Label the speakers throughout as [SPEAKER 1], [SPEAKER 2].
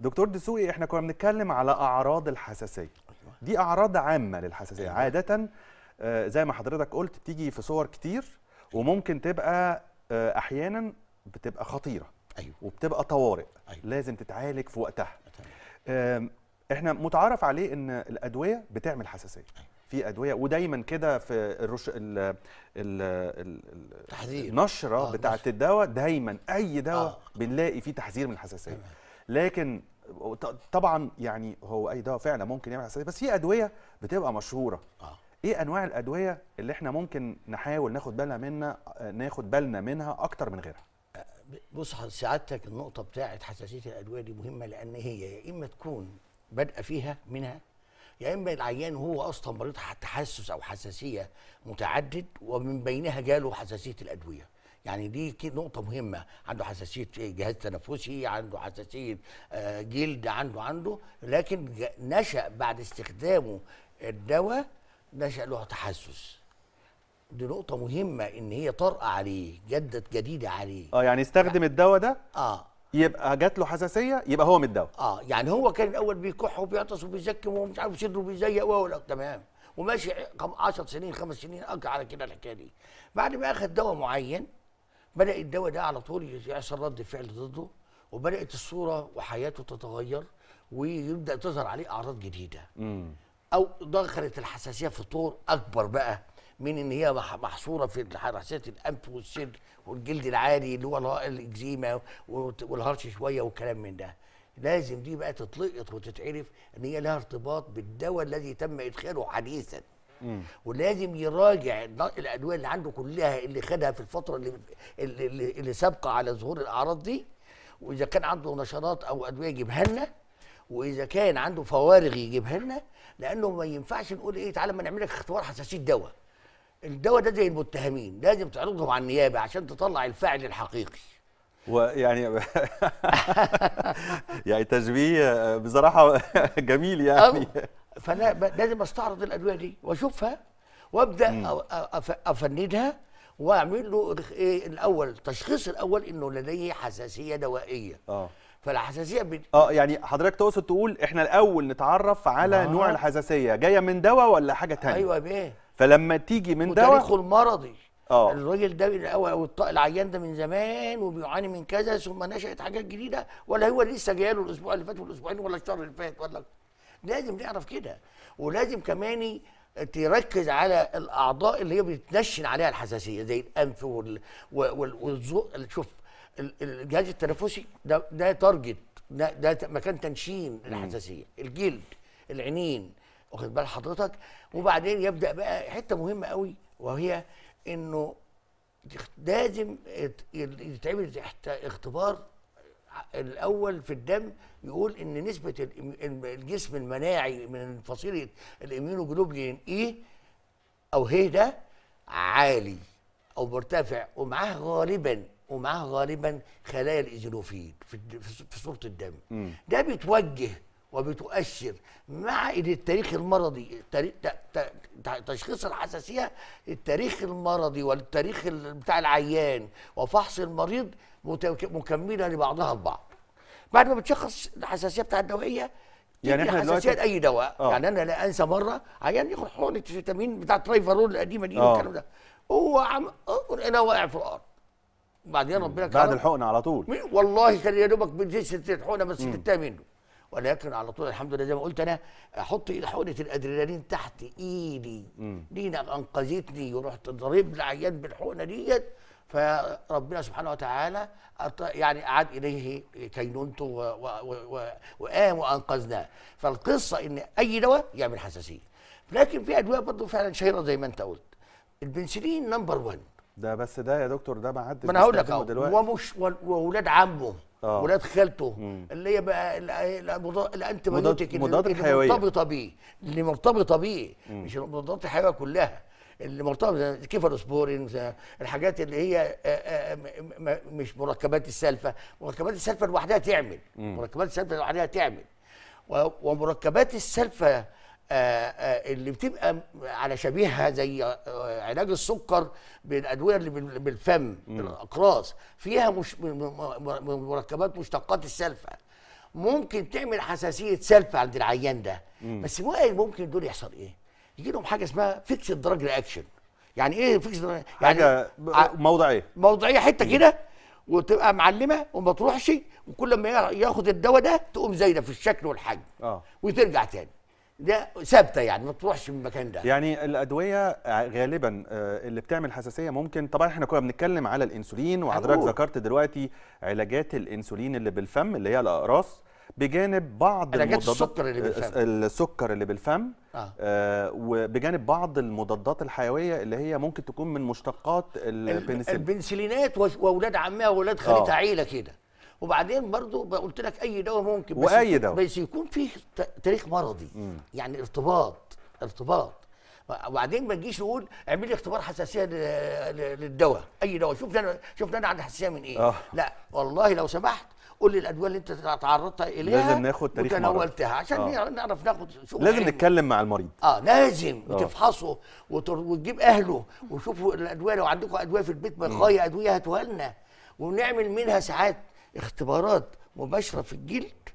[SPEAKER 1] دكتور دسوقي احنا كنا بنتكلم على اعراض الحساسيه أيوة. دي اعراض عامه للحساسيه أيوة. عاده آه، زي ما حضرتك قلت بتيجي في صور كتير أيوة. وممكن تبقى آه، احيانا بتبقى خطيره ايوه وبتبقى طوارئ أيوه. لازم تتعالج في وقتها احنا متعارف عليه ان الادويه بتعمل حساسيه أيوه. في ادويه ودايما كده في الرش ال ال ال التحذير النشره آه بتاعه الدواء دايما اي دواء آه. بنلاقي فيه تحذير من الحساسيه أيوه. لكن طبعا يعني هو اي دواء فعلا ممكن يعمل حساسيه بس في ادويه بتبقى مشهوره آه. ايه انواع الادويه اللي احنا ممكن نحاول ناخد بالنا منها ناخد بالنا منها اكتر من غيرها
[SPEAKER 2] أه، بص سعادتك النقطه بتاعه حساسيه الادويه دي مهمه لان هي يا اما تكون بادئه فيها منها يا اما العيان هو اصلا مريض تحسس او حساسيه متعدد ومن بينها جاله حساسيه الادويه يعني دي نقطه مهمه عنده حساسيه جهاز تنفسي عنده حساسيه آه، جلد عنده عنده لكن نشا بعد استخدامه الدواء نشا له تحسس دي نقطه مهمه ان هي طارئه عليه جدت جديده عليه
[SPEAKER 1] اه يعني استخدم الدواء ده اه يبقى جات له حساسيه يبقى هو من الدواء
[SPEAKER 2] اه يعني هو كان الاول بيكح وبيعطس وبيزكم ومش عارف صدره بيزيق وهو تمام وماشي 10 سنين خمس سنين على كده الحكايه دي بعد ما اخذ دواء معين بدا الدواء ده على طول يحصل رد فعل ضده وبدات الصوره وحياته تتغير ويبدا تظهر عليه اعراض جديده مم. او دخلت الحساسيه في طور اكبر بقى من ان هي محصوره في حساسيه الانف والصدر والجلد العادي اللي هو الاكزيما والهرش شويه والكلام من ده لازم دي بقى تتلقط وتتعرف ان هي لها ارتباط بالدواء الذي تم ادخاله حديثا ولازم يراجع الادويه اللي عنده كلها اللي خدها في الفتره اللي اللي, اللي, اللي سابقه على ظهور الاعراض دي واذا كان عنده نشرات او ادويه يجيبها لنا واذا كان عنده فوارغ يجيبها لنا لانه ما ينفعش نقول ايه تعالى ما نعمل لك اختبار حساسيه دواء الدواء ده زي المتهمين لازم تعرضهم على النيابه عشان تطلع الفاعل الحقيقي
[SPEAKER 1] ويعني يعني تشبيه بصراحه جميل يعني
[SPEAKER 2] فانا لازم استعرض الادويه دي واشوفها وابدا افندها واعمل له إيه، الاول تشخيص الاول انه لديه حساسيه دوائيه اه فالحساسيه بت...
[SPEAKER 1] اه يعني حضرتك تقصد تقول احنا الاول نتعرف على آه. نوع الحساسيه جايه من دواء ولا حاجه ثانيه ايوه بيه فلما تيجي من دواء تاريخه المرضي اه
[SPEAKER 2] الراجل ده الاول او العيان ده من زمان وبيعاني من كذا ثم نشات حاجات جديده ولا هو لسه جاله الاسبوع اللي فات والاسبوعين ولا الشهر اللي فات ولا لازم نعرف كده ولازم كمان تركز على الاعضاء اللي هي بتنشن عليها الحساسيه زي الانف والذوق شوف الجهاز التنفسي ده ده تارجت ده, ده مكان تنشين الحساسيه الجلد العينين واخد بال حضرتك وبعدين يبدا بقى حته مهمه قوي وهي انه لازم يتعمل اختبار الاول في الدم يقول ان نسبه الجسم المناعي من فصيله الاميونوجلوبين اي e او هي ده عالي او مرتفع ومعاه غالبا ومعاه غالبا خلايا الايزولوفيل في صوره الدم م. ده بيتوجه وبتؤشر مع ان التاريخ المرضي تشخيص الحساسيه التاريخ المرضي والتاريخ بتاع العيان وفحص المريض مكمله لبعضها البعض بعد ما بتشخص الحساسيه بتاع النوعيه يعني احنا حساسيه اي دواء أوه. يعني انا لا انسى مره عيان ياخد حقنه فيتامين بتاع ترايفارول القديمه دي آه. والكلام ده هو عم انا واقع في الارض بعدين ربنا كرم بعد الحقنه على طول والله كان يا دوبك بتزيد الحقنه حقنه بس كنتها منه ولكن على طول الحمد لله زي ما قلت انا احط حقنه الادرينالين تحت ايدي دي انقذتني ورحت ضارب العيان بالحقنه ديت فربنا سبحانه وتعالى يعني عاد اليه كينونته وقام وانقذناه فالقصه ان اي دواء يعمل حساسيه لكن في ادويه برضه فعلا شهيره زي ما انت قلت البنسلين نمبر 1 ده بس ده يا دكتور ده ما حد ما انا هقول لك ومش واولاد عمه آه. ولاد خالته مم. اللي هي بقى الانتي بايوتيك اللي مرتبطه بيه اللي مرتبطه بيه مش المضادات الحيويه كلها اللي المرتبطه الكيفالوسبورين الحاجات اللي هي آه، آه، مش مركبات السلفه مركبات السلفه لوحدها تعمل مركبات السلفه لوحدها تعمل ومركبات السلفه آه، اللي بتبقى على شبيهها زي علاج السكر بالادويه اللي بالفم بالاقراص فيها مش مركبات مشتقات السلفه ممكن تعمل حساسيه سلفه عند العيان ده مم. بس ممكن دول يحصل ايه يجي لهم حاجه اسمها فيكس دراج رياكشن يعني ايه فيكس دراج يعني حاجه موضعيه موضعيه حته كده وتبقى معلمه وما تروحش وكل ما ياخد الدواء ده تقوم زايده في الشكل والحجم اه وترجع تاني ده ثابته يعني ما تروحش من المكان ده
[SPEAKER 1] يعني الادويه غالبا آه، اللي بتعمل حساسيه ممكن طبعا احنا كنا بنتكلم على الانسولين وحضرتك أيوه. ذكرت دلوقتي علاجات الانسولين اللي بالفم اللي هي الاقراص بجانب بعض المضادات السكر اللي بالفم آه، السكر اللي بالفم آه. آه وبجانب بعض المضادات الحيويه
[SPEAKER 2] اللي هي ممكن تكون من مشتقات البنسلين
[SPEAKER 1] البنسلينات
[SPEAKER 2] واولاد عمها واولاد آه. خالتها آه. عيله كده وبعدين برضو قلت لك اي دواء ممكن بس واي دواء بس يكون فيه تاريخ مرضي م. يعني ارتباط ارتباط وبعدين ما تجيش تقول اعمل لي اختبار حساسيه للدواء اي دواء شوف انا شوف انا عندي حساسيه من ايه أوه. لا والله لو سمحت قول لي الادويه اللي انت تعرضت اليها لازم ناخد تاريخ وتناولتها عشان آه. نعرف ناخد شغل لازم نتكلم مع المريض اه لازم آه. وتفحصه وتجيب اهله وشوفوا الادويه لو عندكم ادويه في البيت بقايا ادويه هاتوها لنا ونعمل منها ساعات اختبارات مباشره في الجلد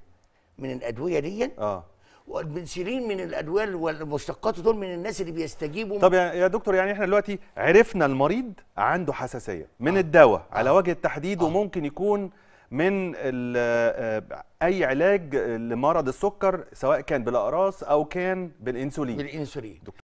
[SPEAKER 2] من الادويه دي اه والبنسلين من الادويه والمشتقات دول من الناس اللي بيستجيبوا طب
[SPEAKER 1] يا دكتور يعني احنا دلوقتي عرفنا المريض عنده حساسيه من آه. الدواء آه. على وجه التحديد آه. وممكن يكون من آه، اي علاج لمرض السكر سواء كان بالاقراص او كان بالانسولين بالانسولين